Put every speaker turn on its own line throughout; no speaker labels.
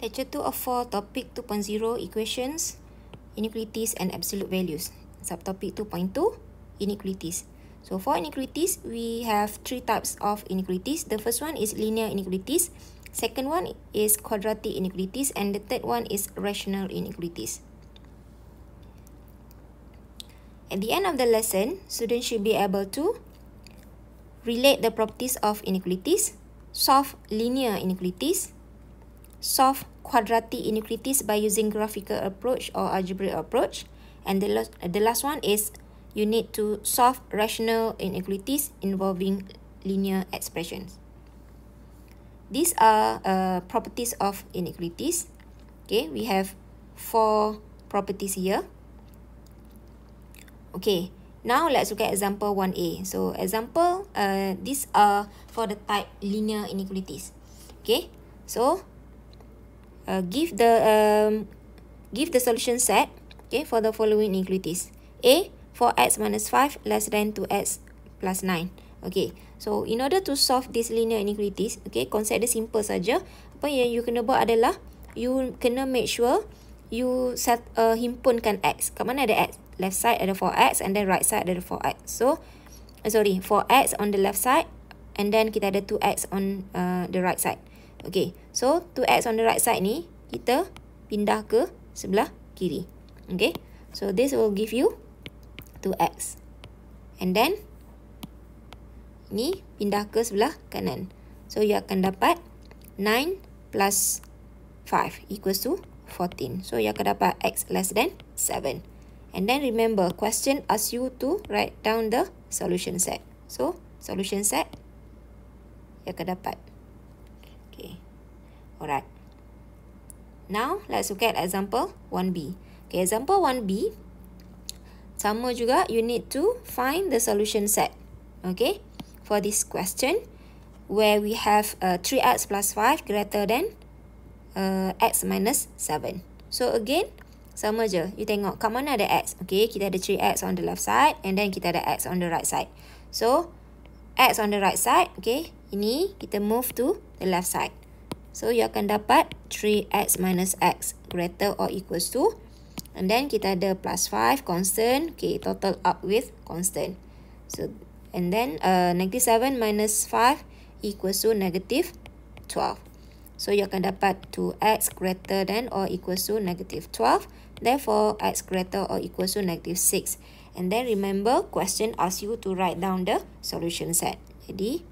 Lecture 2 of 4, Topic 2.0, Equations, Inequalities and Absolute Values. Subtopic 2.2, Inequalities. So for inequalities, we have three types of inequalities. The first one is linear inequalities, second one is quadratic inequalities, and the third one is rational inequalities. At the end of the lesson, students should be able to relate the properties of inequalities, solve linear inequalities, solve quadratic inequalities by using graphical approach or algebraic approach. And the, last, the last one is you need to solve rational inequalities involving linear expressions. These are uh, properties of inequalities. Okay, we have four properties here. Okay, now let's look at example 1a. So example, uh, these are for the type linear inequalities. Okay, so uh, give the um, give the solution set okay for the following inequalities a 4x minus 5 less than 2x plus 9 okay so in order to solve this linear inequalities okay concept dia simple saja apa yang you kena buat adalah you kena make sure you set uh, himpunkan x kat mana ada x left side ada 4x and then right side ada 4x so sorry 4x on the left side and then kita ada 2x on uh, the right side Okay. So, 2x on the right side ni, kita pindah ke sebelah kiri. Okay. So, this will give you 2x. And then, ni pindah ke sebelah kanan. So, you akan dapat 9 plus 5 equals to 14. So, you akan dapat x less than 7. And then, remember, question ask you to write down the solution set. So, solution set, you akan dapat Alright. Now, let's look at example 1B. Okay, example 1B. Sama juga, you need to find the solution set. Okay, for this question. Where we have uh, 3x plus 5 greater than uh, x minus 7. So, again, sama je. You tengok, kat mana ada x? Okay, kita ada 3x on the left side. And then, kita ada x on the right side. So, x on the right side. Okay, ini kita move to the left side. So, you akan dapat 3x minus x greater or equals to. And then, kita ada plus 5 constant. Okay, total up with constant. So, and then uh, negative 7 minus 5 equals to negative 12. So, you akan dapat 2x greater than or equals to negative 12. Therefore, x greater or equals to negative 6. And then, remember, question ask you to write down the solution set. Jadi,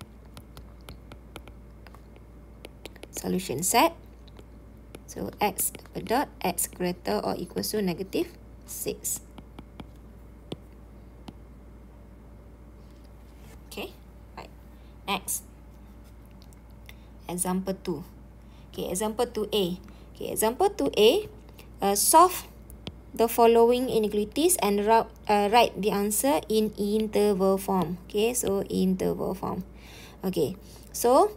solution set. So x double dot x greater or equals to negative 6. Okay, right. Next. Example 2. Okay, example 2a. Okay, example 2a. Uh, solve the following inequalities and uh, write the answer in interval form. Okay, so interval form. Okay, so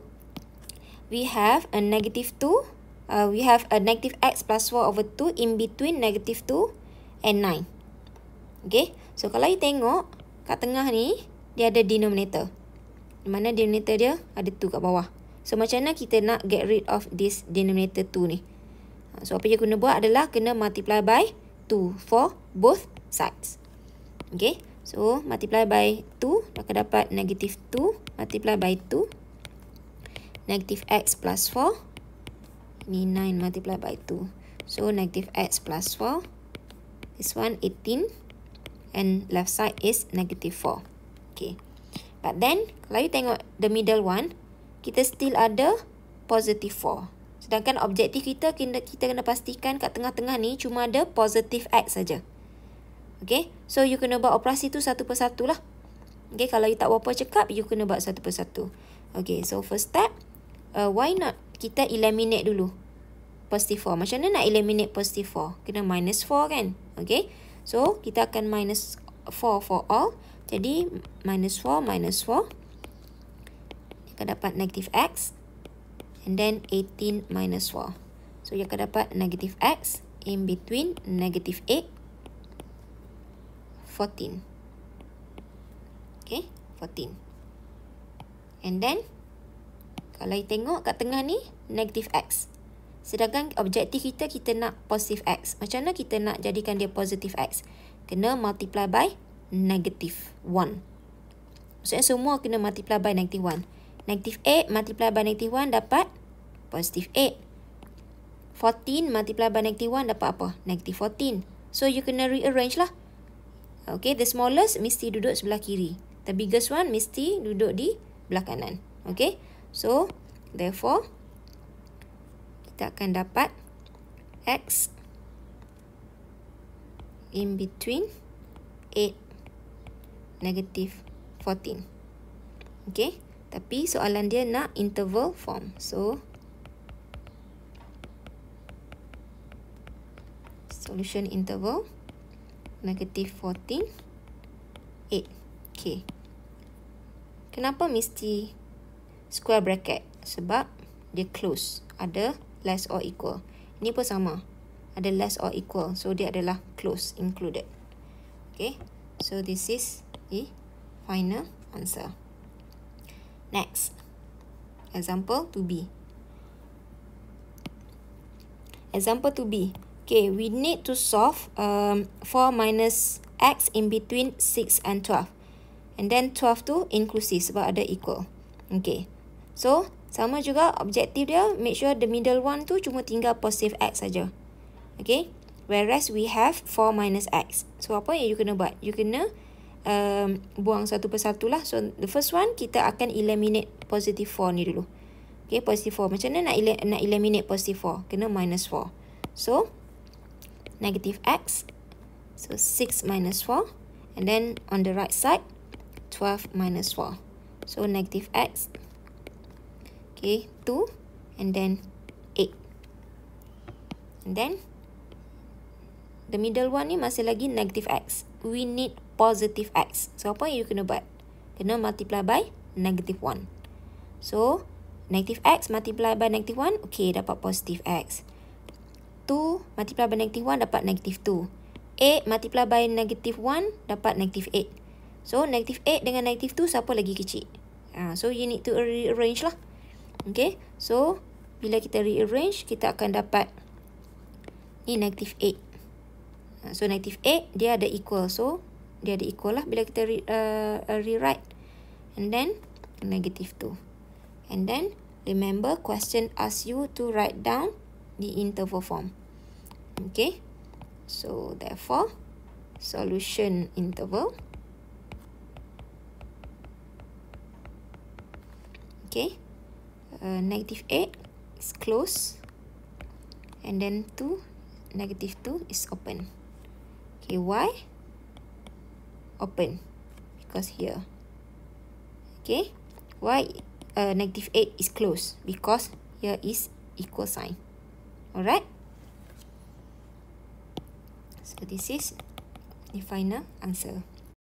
we have a negative 2. Uh, we have a negative x plus 4 over 2 in between negative 2 and 9. Okay. So, kalau you tengok kat tengah ni, dia ada denominator. Di mana denominator dia ada 2 kat bawah. So, macam mana kita nak get rid of this denominator 2 ni? Uh, so, apa yang kena buat adalah kena multiply by 2 for both sides. Okay. So, multiply by 2, akan dapat negative 2 multiply by 2 negative x plus 4. ni 9 multiply by 2. So, negative x plus 4. This one 18. And left side is negative 4. Okay. But then, kalau you tengok the middle one, kita still ada positive 4. Sedangkan objektif kita, kita, kita kena pastikan kat tengah-tengah ni cuma ada positive x saja. Okay. So, you kena buat operasi tu satu persatu lah. Okay. Kalau you tak berapa cekap, you kena buat satu persatu. Okay. So, first step uh, why not kita eliminate dulu positive 4. Macam mana nak eliminate positive 4? Kena minus 4 kan? Okay. So, kita akan minus 4 for all. Jadi, minus 4, minus 4. Dia akan dapat negative x. And then, 18 minus 4. So, dia akan dapat negative x in between negative 8, 14. Okay, 14. And then, kalau you tengok kat tengah ni, negative X. Sedangkan objektif kita, kita nak positive X. Macam mana kita nak jadikan dia positive X? Kena multiply by negative 1. Maksudnya semua kena multiply by negative 1. Negative 8 multiply by negative 1 dapat positive 8. 14 multiply by negative 1 dapat apa? Negative 14. So you kena rearrange lah. Okay, the smallest mesti duduk sebelah kiri. The biggest one mesti duduk di belah kanan. Okay. So, therefore, kita akan dapat x in between 8, negative 14. Okay, tapi soalan dia nak interval form. So, solution interval, negative 14, 8. Okay. Kenapa mesti square bracket sebab dia close ada less or equal ini pun sama ada less or equal so dia adalah close included okay so this is the final answer next example to be example to B okay we need to solve um 4 minus x in between 6 and 12 and then 12 tu inclusive sebab ada equal okay So, sama juga objektif dia, make sure the middle one tu cuma tinggal positive x saja. Okay? Whereas we have 4 minus x. So, apa yang you kena buat? You kena um, buang satu persatu lah. So, the first one, kita akan eliminate positive 4 ni dulu. Okay, positive 4. Macam mana nak, el nak eliminate positive 4? Kena minus 4. So, negative x. So, 6 minus 4. And then, on the right side, 12 minus 4. So, negative x okay, two, and then eight, And then the middle one ni masih lagi negative x. We need positive x. So apa yang you kena buat? Kena multiply by negative one. So negative x multiply by negative one, okay, dapat positive x. Two multiply by negative one dapat negative two. Eight multiply by negative one dapat negative eight. So negative eight dengan negative two siapa lagi kecil? Uh, so you need to rearrange lah. Okay. So, bila kita rearrange, kita akan dapat ni negative 8. Ha, so, negative 8, dia ada equal. So, dia ada equal lah bila kita re, uh, rewrite. And then, negative 2. And then, remember question ask you to write down the interval form. Okay. So, therefore, solution interval. Okay. Uh, negative 8 is close and then 2 negative 2 is open okay why open because here okay why uh, negative 8 is close because here is equal sign all right so this is the final answer